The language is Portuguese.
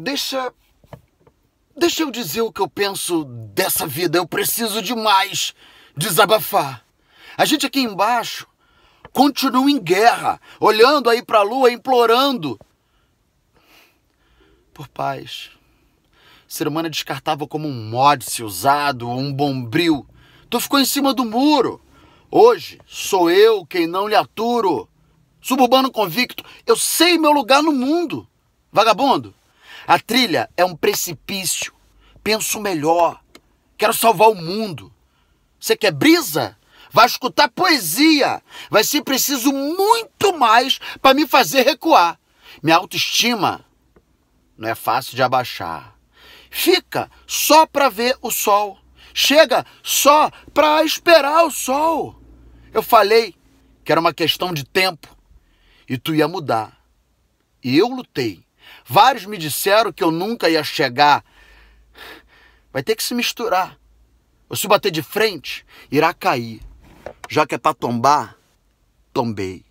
Deixa. Deixa eu dizer o que eu penso dessa vida. Eu preciso demais desabafar. A gente aqui embaixo continua em guerra, olhando aí para a lua, implorando por paz. O ser humano é descartava como um se usado, um bombril. Tu ficou em cima do muro. Hoje sou eu quem não lhe aturo. Suburbano convicto, eu sei meu lugar no mundo. Vagabundo, a trilha é um precipício. Penso melhor. Quero salvar o mundo. Você quer brisa? Vai escutar poesia. Vai ser preciso muito mais para me fazer recuar. Minha autoestima não é fácil de abaixar. Fica só para ver o sol. Chega só para esperar o sol. Eu falei que era uma questão de tempo e tu ia mudar. E eu lutei Vários me disseram que eu nunca ia chegar. Vai ter que se misturar. Ou se bater de frente, irá cair. Já que é para tombar, tombei.